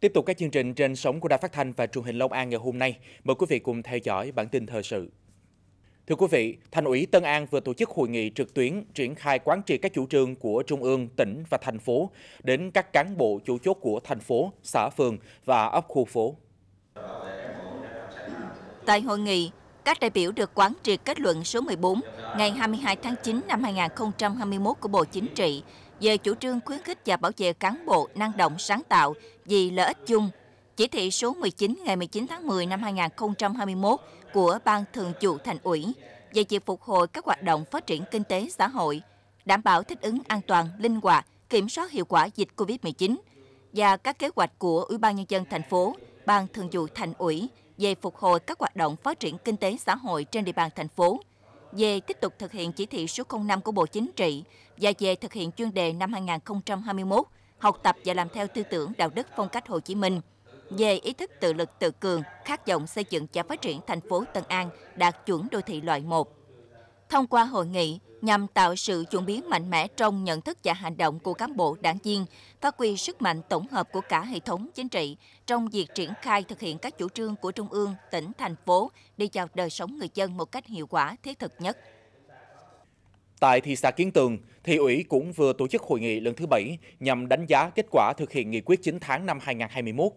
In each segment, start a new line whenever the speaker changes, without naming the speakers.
Tiếp tục các chương trình trên sóng của Đài Phát Thanh và truyền hình Long An ngày hôm nay. Mời quý vị cùng theo dõi bản tin thời sự. Thưa quý vị, Thành ủy Tân An vừa tổ chức hội nghị trực tuyến triển khai quán triệt các chủ trương của Trung ương, tỉnh và thành phố đến các cán bộ chủ chốt của thành phố, xã phường và ấp khu phố.
Tại hội nghị, các đại biểu được quán triệt kết luận số 14 ngày 22 tháng 9 năm 2021 của Bộ Chính trị về chủ trương khuyến khích và bảo vệ cán bộ năng động sáng tạo vì lợi ích chung. Chỉ thị số 19 ngày 19 tháng 10 năm 2021 của Ban Thường vụ Thành ủy về việc phục hồi các hoạt động phát triển kinh tế xã hội, đảm bảo thích ứng an toàn, linh hoạt, kiểm soát hiệu quả dịch COVID-19 và các kế hoạch của Ủy ban nhân dân thành phố, Ban Thường vụ Thành ủy về phục hồi các hoạt động phát triển kinh tế xã hội trên địa bàn thành phố về tiếp tục thực hiện chỉ thị số 05 của Bộ Chính trị và về thực hiện chuyên đề năm 2021 học tập và làm theo tư tưởng đạo đức phong cách Hồ Chí Minh về ý thức tự lực tự cường, khát vọng xây dựng và phát triển thành phố Tân An đạt chuẩn đô thị loại 1 thông qua hội nghị nhằm tạo sự chuyển biến mạnh mẽ trong nhận thức và hành động của cán bộ đảng viên, phát huy sức mạnh tổng hợp của cả hệ thống chính trị trong việc triển khai thực hiện các chủ trương của Trung ương, tỉnh, thành phố đi vào đời sống người dân một cách hiệu quả, thiết thực nhất.
Tại thị xã Kiến Tường, thị ủy cũng vừa tổ chức hội nghị lần thứ 7 nhằm đánh giá kết quả thực hiện nghị quyết 9 tháng năm 2021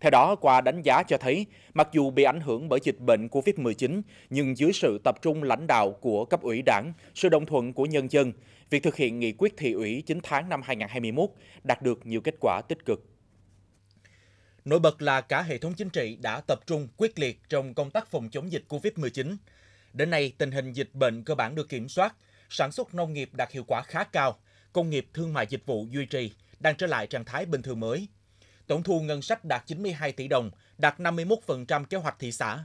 theo đó, qua đánh giá cho thấy, mặc dù bị ảnh hưởng bởi dịch bệnh COVID-19, nhưng dưới sự tập trung lãnh đạo của cấp ủy đảng, sự đồng thuận của nhân dân, việc thực hiện nghị quyết thị ủy 9 tháng năm 2021 đạt được nhiều kết quả tích cực. Nổi bật là cả hệ thống chính trị đã tập trung quyết liệt trong công tác phòng chống dịch COVID-19. Đến nay, tình hình dịch bệnh cơ bản được kiểm soát, sản xuất nông nghiệp đạt hiệu quả khá cao, công nghiệp thương mại dịch vụ duy trì, đang trở lại trạng thái bình thường mới tổng thu ngân sách đạt 92 tỷ đồng, đạt 51% kế hoạch thị xã.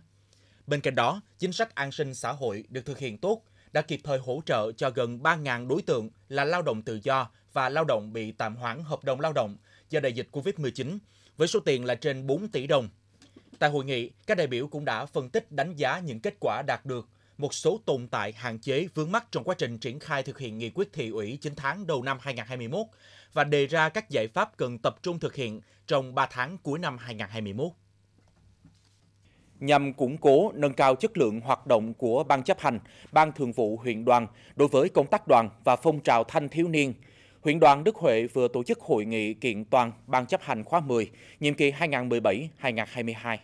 Bên cạnh đó, chính sách an sinh xã hội được thực hiện tốt, đã kịp thời hỗ trợ cho gần 3.000 đối tượng là lao động tự do và lao động bị tạm hoãn hợp đồng lao động do đại dịch COVID-19, với số tiền là trên 4 tỷ đồng. Tại hội nghị, các đại biểu cũng đã phân tích đánh giá những kết quả đạt được một số tồn tại hạn chế vướng mắc trong quá trình triển khai thực hiện nghị quyết thị ủy 9 tháng đầu năm 2021 và đề ra các giải pháp cần tập trung thực hiện trong 3 tháng cuối năm 2021. Nhằm củng cố, nâng cao chất lượng hoạt động của Ban chấp hành, Ban thường vụ huyện đoàn đối với công tác đoàn và phong trào thanh thiếu niên, huyện đoàn Đức Huệ vừa tổ chức hội nghị kiện toàn Ban chấp hành khóa 10, nhiệm kỳ 2017-2022.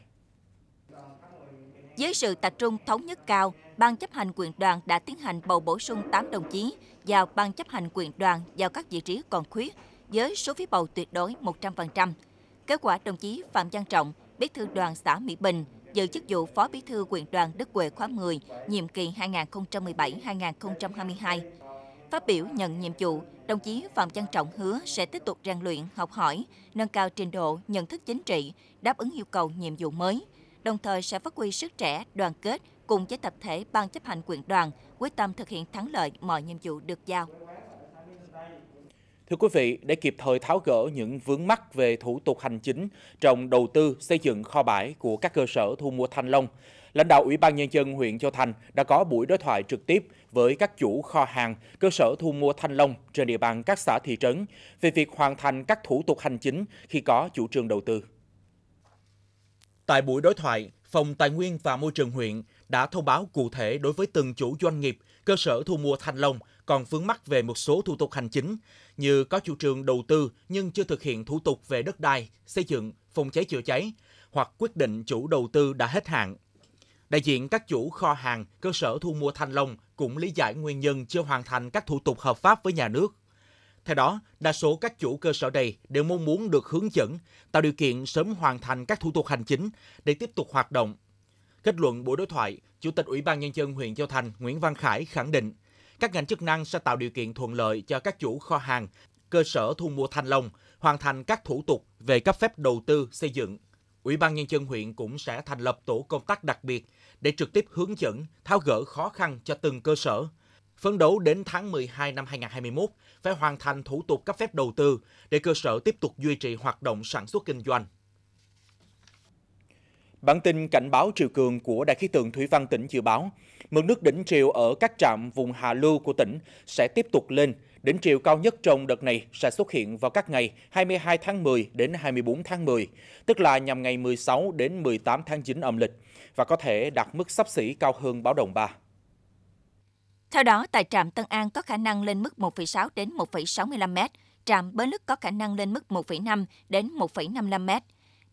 Dưới sự tập trung thống nhất cao, Ban chấp hành quyền đoàn đã tiến hành bầu bổ sung 8 đồng chí vào Ban chấp hành quyền đoàn vào các vị trí còn khuyết với số phiếu bầu tuyệt đối 100%. Kết quả đồng chí Phạm Văn Trọng, bí thư đoàn xã Mỹ Bình, giữ chức vụ Phó Bí thư quyền đoàn Đức Huệ khóa 10, nhiệm kỳ 2017-2022. Phát biểu nhận nhiệm vụ, đồng chí Phạm Văn Trọng hứa sẽ tiếp tục rèn luyện, học hỏi, nâng cao trình độ, nhận thức chính trị, đáp ứng yêu cầu nhiệm vụ mới – đồng thời sẽ phát huy sức trẻ, đoàn kết cùng với tập thể ban chấp hành quyện đoàn, quyết tâm thực hiện thắng lợi mọi nhiệm vụ được giao.
Thưa quý vị, để kịp thời tháo gỡ những vướng mắc về thủ tục hành chính trong đầu tư xây dựng kho bãi của các cơ sở thu mua thanh long, lãnh đạo Ủy ban Nhân dân huyện Châu Thành đã có buổi đối thoại trực tiếp với các chủ kho hàng, cơ sở thu mua thanh long trên địa bàn các xã thị trấn về việc hoàn thành các thủ tục hành chính khi có chủ trương đầu tư. Tại buổi đối thoại, Phòng Tài nguyên và Môi trường huyện đã thông báo cụ thể đối với từng chủ doanh nghiệp, cơ sở thu mua thanh long còn vướng mắc về một số thủ tục hành chính như có chủ trương đầu tư nhưng chưa thực hiện thủ tục về đất đai, xây dựng, phòng cháy chữa cháy hoặc quyết định chủ đầu tư đã hết hạn. Đại diện các chủ kho hàng, cơ sở thu mua thanh long cũng lý giải nguyên nhân chưa hoàn thành các thủ tục hợp pháp với nhà nước theo đó, đa số các chủ cơ sở đây đều mong muốn được hướng dẫn, tạo điều kiện sớm hoàn thành các thủ tục hành chính để tiếp tục hoạt động. Kết luận buổi đối thoại, Chủ tịch Ủy ban Nhân dân huyện Châu Thành Nguyễn Văn Khải khẳng định, các ngành chức năng sẽ tạo điều kiện thuận lợi cho các chủ kho hàng, cơ sở thu mua thanh long, hoàn thành các thủ tục về cấp phép đầu tư xây dựng. Ủy ban Nhân dân huyện cũng sẽ thành lập tổ công tác đặc biệt để trực tiếp hướng dẫn, tháo gỡ khó khăn cho từng cơ sở, phấn đấu đến tháng 12 năm 2021 phải hoàn thành thủ tục cấp phép đầu tư để cơ sở tiếp tục duy trì hoạt động sản xuất kinh doanh. Bản tin cảnh báo triều cường của Đài khí tượng Thủy văn tỉnh dự báo, mực nước đỉnh triều ở các trạm vùng hạ lưu của tỉnh sẽ tiếp tục lên. Đỉnh triều cao nhất trong đợt này sẽ xuất hiện vào các ngày 22 tháng 10 đến 24 tháng 10, tức là nhằm ngày 16 đến 18 tháng 9 âm lịch, và có thể đạt mức sắp xỉ cao hơn báo động 3.
Theo đó, tại trạm Tân An có khả năng lên mức 1,6 đến 1,65 m, trạm Bến Lức có khả năng lên mức 1,5 đến 1,55 m.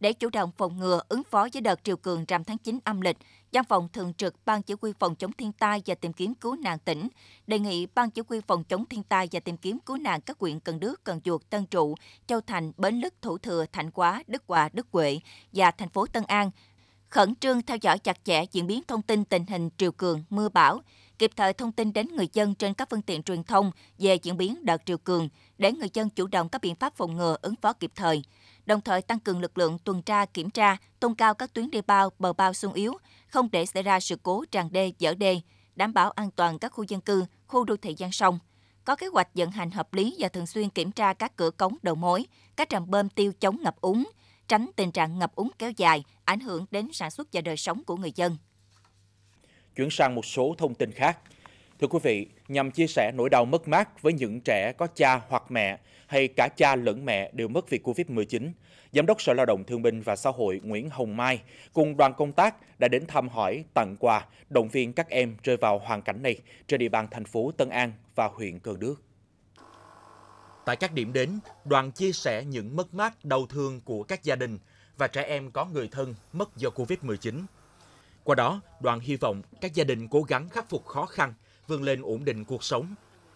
Để chủ động phòng ngừa ứng phó với đợt triều cường rằm tháng 9 âm lịch, Văn phòng Thường trực Ban Chỉ huy Phòng chống thiên tai và tìm kiếm cứu nạn tỉnh đề nghị Ban Chỉ huy Phòng chống thiên tai và tìm kiếm cứu nạn các huyện Cần Đước, Cần Duộc, Tân Trụ, Châu Thành, Bến Lức, Thủ Thừa, Thạnh Quá, Đức Hòa, Đức Huệ và thành phố Tân An khẩn trương theo dõi chặt chẽ diễn biến thông tin tình hình triều cường, mưa bão, kịp thời thông tin đến người dân trên các phương tiện truyền thông về diễn biến đợt triều cường để người dân chủ động các biện pháp phòng ngừa ứng phó kịp thời đồng thời tăng cường lực lượng tuần tra kiểm tra tôn cao các tuyến đê bao bờ bao sung yếu không để xảy ra sự cố tràn đê dở đê đảm bảo an toàn các khu dân cư khu đô thị gian sông có kế hoạch vận hành hợp lý và thường xuyên kiểm tra các cửa cống đầu mối các trạm bơm tiêu chống ngập úng tránh tình trạng ngập úng kéo dài ảnh hưởng đến sản xuất và đời sống của người dân
Chuyển sang một số thông tin khác. Thưa quý vị, nhằm chia sẻ nỗi đau mất mát với những trẻ có cha hoặc mẹ hay cả cha lẫn mẹ đều mất vì Covid-19, Giám đốc Sở Lao động Thương binh và Xã hội Nguyễn Hồng Mai cùng đoàn công tác đã đến thăm hỏi, tặng quà, động viên các em rơi vào hoàn cảnh này trên địa bàn thành phố Tân An và huyện Cần Đước. Tại các điểm đến, đoàn chia sẻ những mất mát đau thương của các gia đình và trẻ em có người thân mất do Covid-19 qua đó, đoàn hy vọng các gia đình cố gắng khắc phục khó khăn, vươn lên ổn định cuộc sống,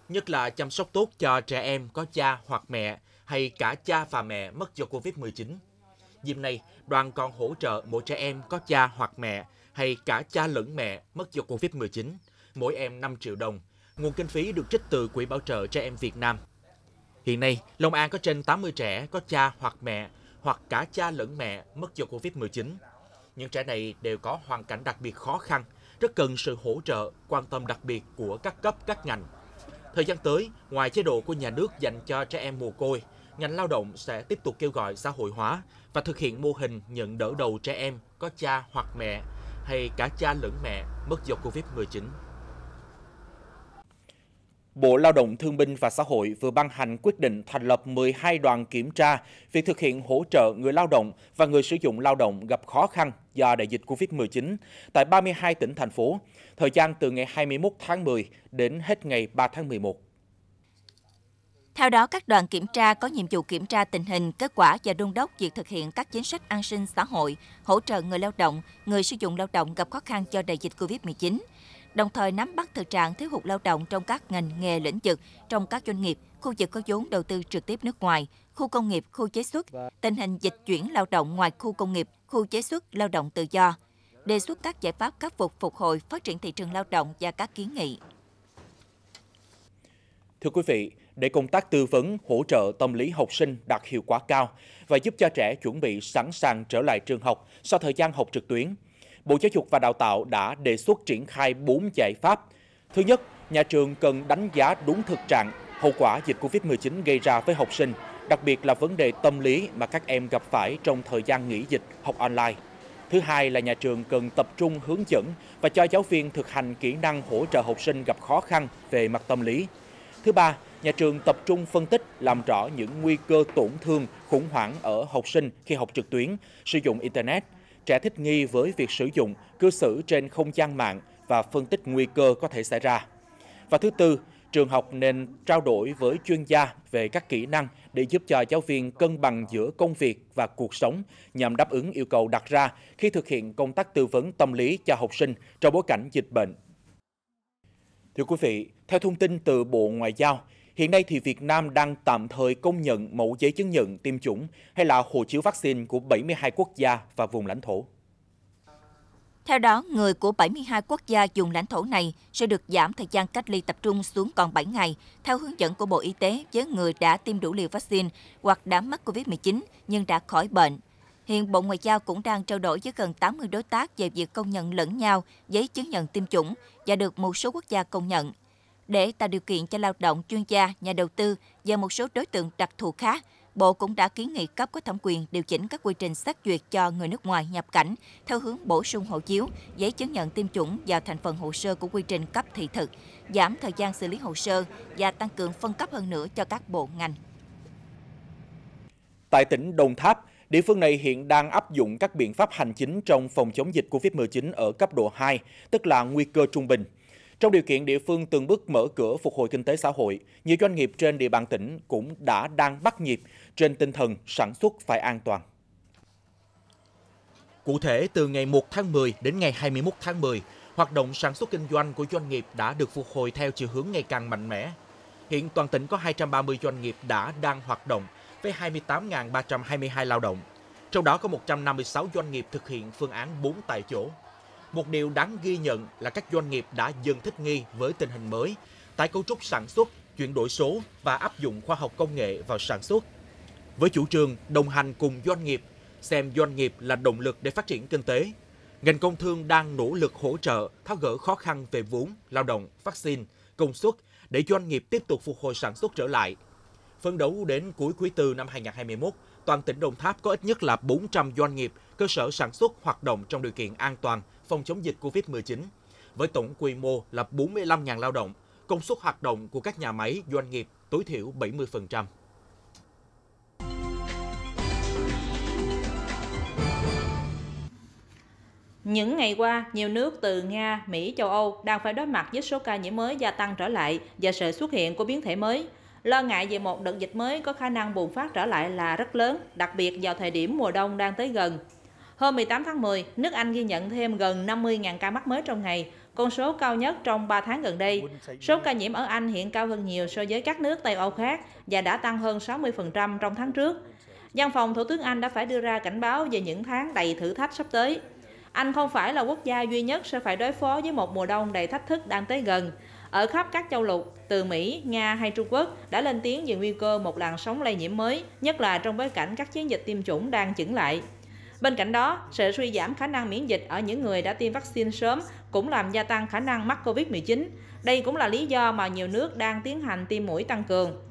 nhất là chăm sóc tốt cho trẻ em có cha hoặc mẹ hay cả cha và mẹ mất do Covid-19. Dịp này, đoàn còn hỗ trợ mỗi trẻ em có cha hoặc mẹ hay cả cha lẫn mẹ mất do Covid-19, mỗi em 5 triệu đồng. Nguồn kinh phí được trích từ Quỹ Bảo trợ Trẻ Em Việt Nam. Hiện nay, Long An có trên 80 trẻ có cha hoặc mẹ hoặc cả cha lẫn mẹ mất do Covid-19 những trẻ này đều có hoàn cảnh đặc biệt khó khăn, rất cần sự hỗ trợ, quan tâm đặc biệt của các cấp, các ngành. Thời gian tới, ngoài chế độ của nhà nước dành cho trẻ em mồ côi, ngành lao động sẽ tiếp tục kêu gọi xã hội hóa và thực hiện mô hình nhận đỡ đầu trẻ em có cha hoặc mẹ hay cả cha lẫn mẹ mất do Covid-19. Bộ Lao động Thương binh và Xã hội vừa ban hành quyết định thành lập 12 đoàn kiểm tra việc thực hiện hỗ trợ người lao động và người sử dụng lao động gặp khó khăn do đại dịch Covid-19 tại 32 tỉnh, thành phố, thời gian từ ngày 21 tháng 10 đến hết ngày 3 tháng 11.
Theo đó, các đoàn kiểm tra có nhiệm vụ kiểm tra tình hình, kết quả và đôn đốc việc thực hiện các chính sách an sinh xã hội, hỗ trợ người lao động, người sử dụng lao động gặp khó khăn do đại dịch Covid-19, đồng thời nắm bắt thực trạng thiếu hụt lao động trong các ngành nghề lĩnh vực, trong các doanh nghiệp, khu vực có vốn đầu tư trực tiếp nước ngoài, khu công nghiệp, khu chế xuất, tình hình dịch chuyển lao động ngoài khu công nghiệp, khu chế xuất, lao động tự do, đề xuất các giải pháp khắc phục phục hồi phát triển thị trường lao động và các kiến nghị.
Thưa quý vị, để công tác tư vấn, hỗ trợ tâm lý học sinh đạt hiệu quả cao và giúp cho trẻ chuẩn bị sẵn sàng trở lại trường học sau thời gian học trực tuyến, Bộ Giáo dục và Đào tạo đã đề xuất triển khai 4 giải pháp. Thứ nhất, nhà trường cần đánh giá đúng thực trạng hậu quả dịch Covid-19 gây ra với học sinh, đặc biệt là vấn đề tâm lý mà các em gặp phải trong thời gian nghỉ dịch học online. Thứ hai là nhà trường cần tập trung hướng dẫn và cho giáo viên thực hành kỹ năng hỗ trợ học sinh gặp khó khăn về mặt tâm lý. Thứ ba, nhà trường tập trung phân tích làm rõ những nguy cơ tổn thương, khủng hoảng ở học sinh khi học trực tuyến, sử dụng Internet – trẻ thích nghi với việc sử dụng, cư xử trên không gian mạng và phân tích nguy cơ có thể xảy ra. Và thứ tư, trường học nên trao đổi với chuyên gia về các kỹ năng để giúp cho giáo viên cân bằng giữa công việc và cuộc sống nhằm đáp ứng yêu cầu đặt ra khi thực hiện công tác tư vấn tâm lý cho học sinh trong bối cảnh dịch bệnh. Thưa quý vị, theo thông tin từ Bộ Ngoại giao, Hiện nay thì Việt Nam đang tạm thời công nhận mẫu giấy chứng nhận tiêm chủng hay là hộ chiếu vaccine của 72 quốc gia và vùng lãnh thổ.
Theo đó, người của 72 quốc gia dùng lãnh thổ này sẽ được giảm thời gian cách ly tập trung xuống còn 7 ngày, theo hướng dẫn của Bộ Y tế với người đã tiêm đủ liều vaccine hoặc đã mắc COVID-19 nhưng đã khỏi bệnh. Hiện Bộ Ngoại giao cũng đang trao đổi với gần 80 đối tác về việc công nhận lẫn nhau giấy chứng nhận tiêm chủng và được một số quốc gia công nhận để tạo điều kiện cho lao động, chuyên gia, nhà đầu tư và một số đối tượng đặc thù khác, Bộ cũng đã kiến nghị cấp có thẩm quyền điều chỉnh các quy trình xác duyệt cho người nước ngoài nhập cảnh theo hướng bổ sung hộ chiếu, giấy chứng nhận tiêm chủng vào thành phần hồ sơ của quy trình cấp thị thực, giảm thời gian xử lý hồ sơ và tăng cường phân cấp hơn nữa cho các bộ
ngành. Tại tỉnh Đồng Tháp, Địa phương này hiện đang áp dụng các biện pháp hành chính trong phòng chống dịch COVID-19 ở cấp độ 2, tức là nguy cơ trung bình. Trong điều kiện địa phương từng bước mở cửa phục hồi kinh tế xã hội, nhiều doanh nghiệp trên địa bàn tỉnh cũng đã đang bắt nhịp trên tinh thần sản xuất phải an toàn. Cụ thể, từ ngày 1 tháng 10 đến ngày 21 tháng 10, hoạt động sản xuất kinh doanh của doanh nghiệp đã được phục hồi theo chiều hướng ngày càng mạnh mẽ. Hiện toàn tỉnh có 230 doanh nghiệp đã đang hoạt động với 28.322 lao động. Trong đó có 156 doanh nghiệp thực hiện phương án 4 tại chỗ, một điều đáng ghi nhận là các doanh nghiệp đã dần thích nghi với tình hình mới, tái cấu trúc sản xuất, chuyển đổi số và áp dụng khoa học công nghệ vào sản xuất. Với chủ trương đồng hành cùng doanh nghiệp, xem doanh nghiệp là động lực để phát triển kinh tế, ngành công thương đang nỗ lực hỗ trợ tháo gỡ khó khăn về vốn, lao động, vaccine, công suất để doanh nghiệp tiếp tục phục hồi sản xuất trở lại. Phấn đấu đến cuối quý tư năm 2021, toàn tỉnh Đồng Tháp có ít nhất là 400 doanh nghiệp, cơ sở sản xuất hoạt động trong điều kiện an toàn, phòng chống dịch COVID-19 với tổng quy mô là 45.000 lao động, công suất hoạt động của các nhà máy, doanh nghiệp tối thiểu 70%.
Những ngày qua, nhiều nước từ Nga, Mỹ, châu Âu đang phải đối mặt với số ca nhiễm mới gia tăng trở lại và sự xuất hiện của biến thể mới. Lo ngại về một đợt dịch mới có khả năng bùng phát trở lại là rất lớn, đặc biệt vào thời điểm mùa đông đang tới gần. Hôm 18 tháng 10, nước Anh ghi nhận thêm gần 50.000 ca mắc mới trong ngày, con số cao nhất trong 3 tháng gần đây. Số ca nhiễm ở Anh hiện cao hơn nhiều so với các nước Tây Âu khác và đã tăng hơn 60% trong tháng trước. Văn phòng Thủ tướng Anh đã phải đưa ra cảnh báo về những tháng đầy thử thách sắp tới. Anh không phải là quốc gia duy nhất sẽ phải đối phó với một mùa đông đầy thách thức đang tới gần. Ở khắp các châu lục, từ Mỹ, Nga hay Trung Quốc đã lên tiếng về nguy cơ một làn sóng lây nhiễm mới, nhất là trong bối cảnh các chiến dịch tiêm chủng đang chỉnh lại. Bên cạnh đó, sự suy giảm khả năng miễn dịch ở những người đã tiêm vaccine sớm cũng làm gia tăng khả năng mắc COVID-19. Đây cũng là lý do mà nhiều nước đang tiến hành tiêm mũi tăng cường.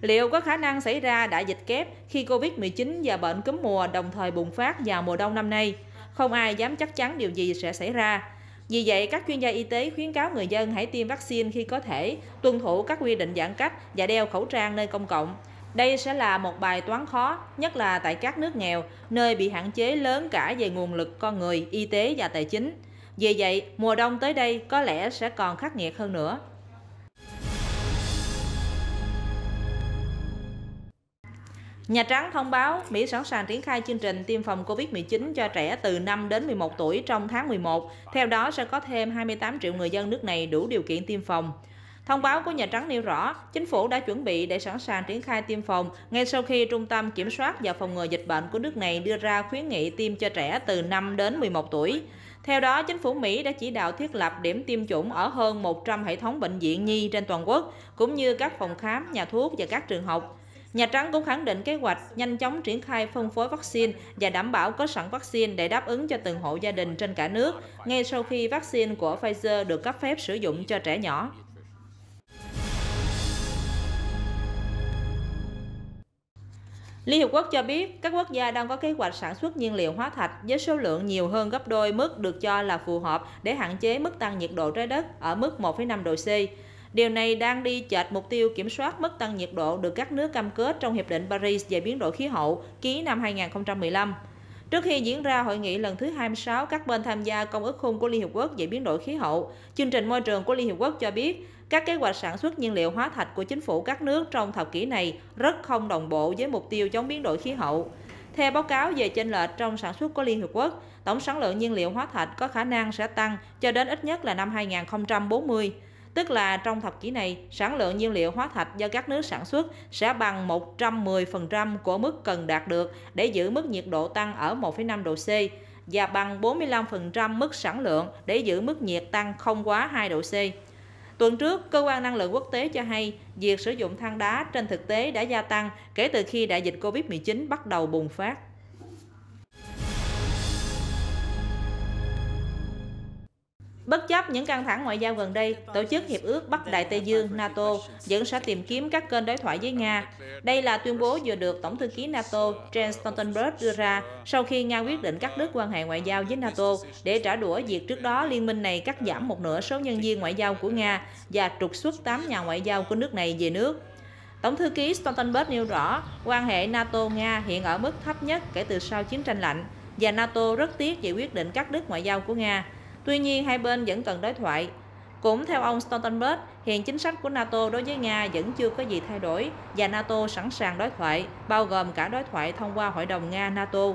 Liệu có khả năng xảy ra đại dịch kép khi COVID-19 và bệnh cúm mùa đồng thời bùng phát vào mùa đông năm nay? Không ai dám chắc chắn điều gì sẽ xảy ra. Vì vậy, các chuyên gia y tế khuyến cáo người dân hãy tiêm vaccine khi có thể, tuân thủ các quy định giãn cách và đeo khẩu trang nơi công cộng. Đây sẽ là một bài toán khó, nhất là tại các nước nghèo, nơi bị hạn chế lớn cả về nguồn lực con người, y tế và tài chính. Vì vậy, mùa đông tới đây có lẽ sẽ còn khắc nghiệt hơn nữa. Nhà Trắng thông báo Mỹ sẵn sàng triển khai chương trình tiêm phòng COVID-19 cho trẻ từ 5 đến 11 tuổi trong tháng 11. Theo đó sẽ có thêm 28 triệu người dân nước này đủ điều kiện tiêm phòng. Thông báo của Nhà Trắng nêu rõ, chính phủ đã chuẩn bị để sẵn sàng triển khai tiêm phòng ngay sau khi Trung tâm Kiểm soát và Phòng ngừa Dịch bệnh của nước này đưa ra khuyến nghị tiêm cho trẻ từ 5 đến 11 tuổi. Theo đó, chính phủ Mỹ đã chỉ đạo thiết lập điểm tiêm chủng ở hơn 100 hệ thống bệnh viện nhi trên toàn quốc, cũng như các phòng khám, nhà thuốc và các trường học. Nhà Trắng cũng khẳng định kế hoạch nhanh chóng triển khai phân phối vaccine và đảm bảo có sẵn vaccine để đáp ứng cho từng hộ gia đình trên cả nước ngay sau khi vaccine của Pfizer được cấp phép sử dụng cho trẻ nhỏ. Liên Hiệp Quốc cho biết các quốc gia đang có kế hoạch sản xuất nhiên liệu hóa thạch với số lượng nhiều hơn gấp đôi mức được cho là phù hợp để hạn chế mức tăng nhiệt độ trái đất ở mức 1,5 độ C. Điều này đang đi chệch mục tiêu kiểm soát mức tăng nhiệt độ được các nước cam kết trong Hiệp định Paris về biến đổi khí hậu ký năm 2015. Trước khi diễn ra hội nghị lần thứ 26 các bên tham gia Công ước Khung của Liên Hiệp Quốc về biến đổi khí hậu, chương trình môi trường của Liên Hiệp Quốc cho biết các kế hoạch sản xuất nhiên liệu hóa thạch của chính phủ các nước trong thập kỷ này rất không đồng bộ với mục tiêu chống biến đổi khí hậu. Theo báo cáo về chênh lệch trong sản xuất của Liên Hiệp Quốc, tổng sản lượng nhiên liệu hóa thạch có khả năng sẽ tăng cho đến ít nhất là năm 2040 tức là trong thập kỷ này, sản lượng nhiên liệu hóa thạch do các nước sản xuất sẽ bằng 110% của mức cần đạt được để giữ mức nhiệt độ tăng ở 1,5 độ C và bằng 45% mức sản lượng để giữ mức nhiệt tăng không quá 2 độ C. Tuần trước, Cơ quan Năng lượng Quốc tế cho hay việc sử dụng than đá trên thực tế đã gia tăng kể từ khi đại dịch COVID-19 bắt đầu bùng phát. Bất chấp những căng thẳng ngoại giao gần đây, Tổ chức Hiệp ước Bắc Đại Tây Dương NATO vẫn sẽ tìm kiếm các kênh đối thoại với Nga. Đây là tuyên bố vừa được Tổng thư ký NATO Jens Stoltenberg đưa ra sau khi Nga quyết định cắt đứt quan hệ ngoại giao với NATO để trả đũa việc trước đó liên minh này cắt giảm một nửa số nhân viên ngoại giao của Nga và trục xuất 8 nhà ngoại giao của nước này về nước. Tổng thư ký Stoltenberg nêu rõ quan hệ NATO-Nga hiện ở mức thấp nhất kể từ sau chiến tranh lạnh và NATO rất tiếc về quyết định cắt đứt ngoại giao của Nga. Tuy nhiên, hai bên vẫn cần đối thoại. Cũng theo ông Stoltenberg, hiện chính sách của NATO đối với Nga vẫn chưa có gì thay đổi và NATO sẵn sàng đối thoại, bao gồm cả đối thoại thông qua Hội đồng Nga-NATO.